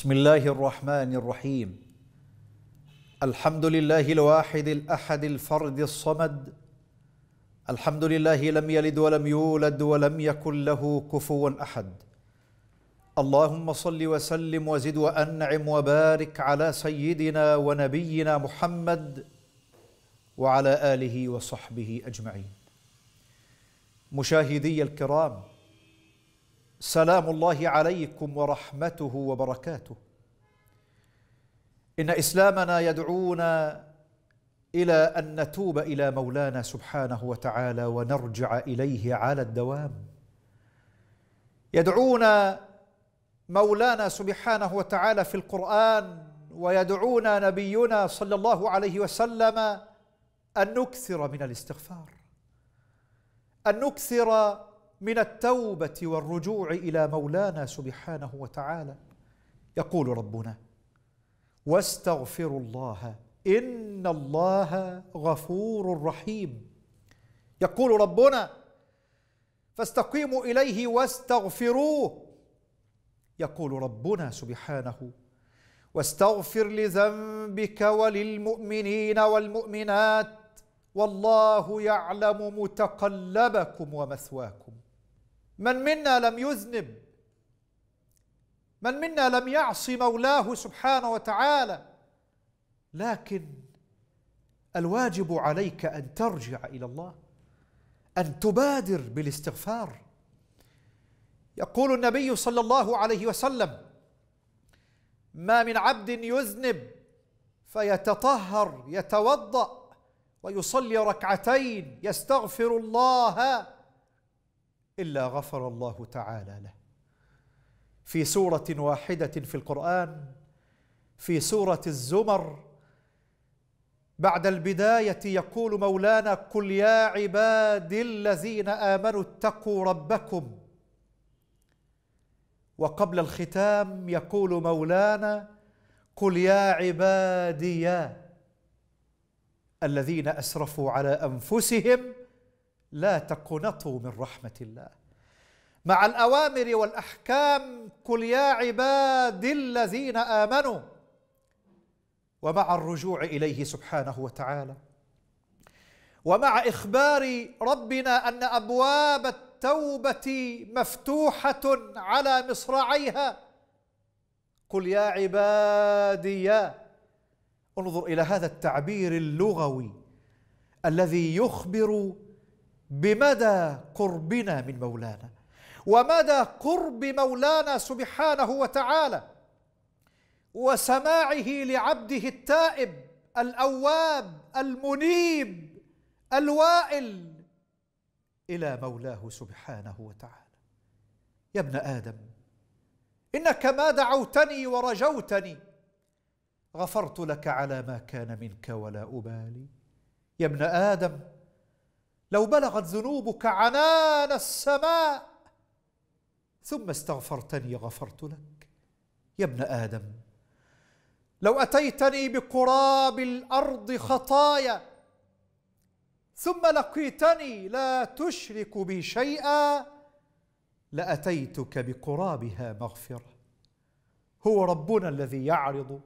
بسم الله الرحمن الرحيم الحمد لله الواحد الاحد الفرد الصمد الحمد لله لم يلد ولم يولد ولم يكن له كفوا احد اللهم صل وسلم وزد وانعم وبارك على سيدنا ونبينا محمد وعلى اله وصحبه اجمعين مشاهدي الكرام سلام الله عليكم ورحمته وبركاته ان اسلامنا يدعونا الى ان نتوب الى مولانا سبحانه وتعالى ونرجع اليه على الدوام يدعونا مولانا سبحانه وتعالى في القران ويدعونا نبينا صلى الله عليه وسلم ان نكثر من الاستغفار ان نكثر من التوبه والرجوع الى مولانا سبحانه وتعالى يقول ربنا واستغفروا الله ان الله غفور رحيم يقول ربنا فاستقيموا اليه واستغفروه يقول ربنا سبحانه واستغفر لذنبك وللمؤمنين والمؤمنات والله يعلم متقلبكم ومثواكم من منا لم يذنب من منا لم يعصي مولاه سبحانه وتعالى لكن الواجب عليك ان ترجع الى الله ان تبادر بالاستغفار يقول النبي صلى الله عليه وسلم ما من عبد يذنب فيتطهر يتوضا ويصلي ركعتين يستغفر الله الا غفر الله تعالى له في سوره واحده في القران في سوره الزمر بعد البدايه يقول مولانا قل يا عبادي الذين امنوا اتقوا ربكم وقبل الختام يقول مولانا قل يا عبادي الذين اسرفوا على انفسهم لا تقنطوا من رحمة الله مع الأوامر والأحكام قل يا عباد الذين آمنوا ومع الرجوع إليه سبحانه وتعالى ومع إخبار ربنا أن أبواب التوبة مفتوحة على مصراعيها قل يا عبادي انظر إلى هذا التعبير اللغوي الذي يخبر بمدى قربنا من مولانا ومدى قرب مولانا سبحانه وتعالى وسماعه لعبده التائب الاواب المنيب الوائل الى مولاه سبحانه وتعالى يا ابن ادم انك ما دعوتني ورجوتني غفرت لك على ما كان منك ولا ابالي يا ابن ادم لو بلغت ذنوبك عنان السماء ثم استغفرتني غفرت لك يا ابن ادم لو اتيتني بقراب الارض خطايا ثم لقيتني لا تشرك بي شيئا لاتيتك بقرابها مغفره هو ربنا الذي يعرض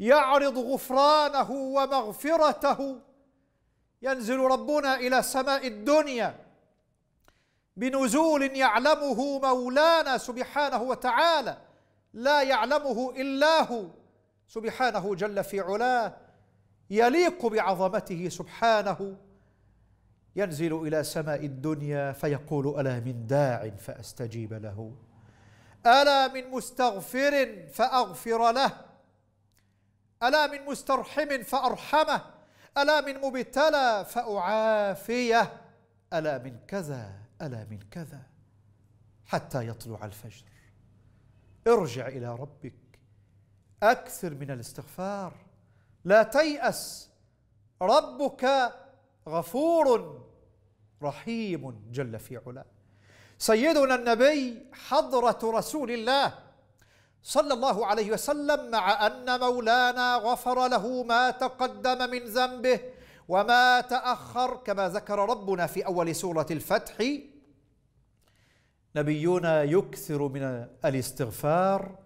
يعرض غفرانه ومغفرته ينزل ربنا إلى سماء الدنيا بنزول يعلمه مولانا سبحانه وتعالى لا يعلمه إلا هو سبحانه جل في علاه يليق بعظمته سبحانه ينزل إلى سماء الدنيا فيقول ألا من داع فأستجيب له ألا من مستغفر فأغفر له ألا من مسترحم فأرحمه ألا من مبتلى فأعافيه ألا من كذا ألا من كذا حتى يطلع الفجر ارجع إلى ربك أكثر من الاستغفار لا تيأس ربك غفور رحيم جل في علاه سيدنا النبي حضرة رسول الله صلى الله عليه وسلم مع أن مولانا غفر له ما تقدم من ذنبه وما تأخر كما ذكر ربنا في أول سورة الفتح نبينا يكثر من الاستغفار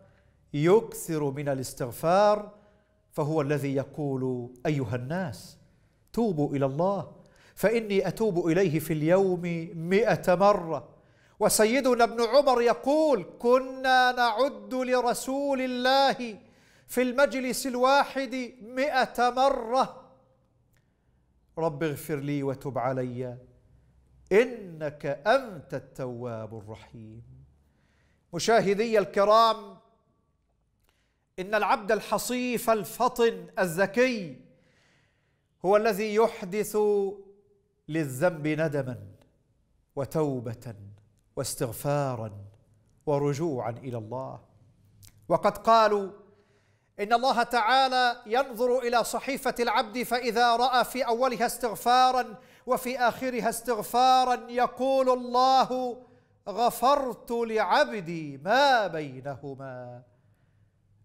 يكثر من الاستغفار فهو الذي يقول أيها الناس توبوا إلى الله فإني أتوب إليه في اليوم مئة مرة وسيدنا ابن عمر يقول كنا نعد لرسول الله في المجلس الواحد مئة مرة رب اغفر لي وتب علي إنك أنت التواب الرحيم مشاهدي الكرام إن العبد الحصيف الفطن الذكي هو الذي يحدث للذنب ندما وتوبة واستغفارا ورجوعا الى الله وقد قالوا ان الله تعالى ينظر الى صحيفه العبد فاذا راى في اولها استغفارا وفي اخرها استغفارا يقول الله غفرت لعبدي ما بينهما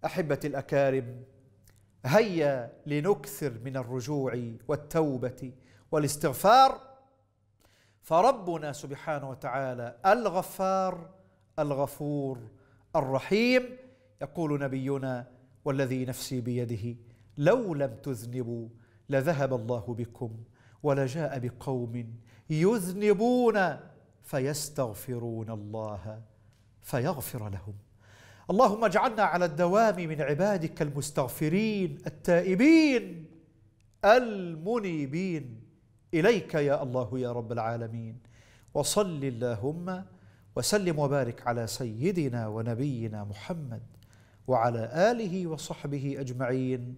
احبتي الاكارم هيا لنكثر من الرجوع والتوبه والاستغفار فربنا سبحانه وتعالى الغفار الغفور الرحيم يقول نبينا والذي نفسي بيده لو لم تذنبوا لذهب الله بكم ولجاء بقوم يذنبون فيستغفرون الله فيغفر لهم اللهم اجعلنا على الدوام من عبادك المستغفرين التائبين المنيبين اليك يا الله يا رب العالمين وصل اللهم وسلم وبارك على سيدنا ونبينا محمد وعلى اله وصحبه اجمعين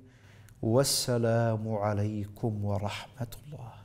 والسلام عليكم ورحمه الله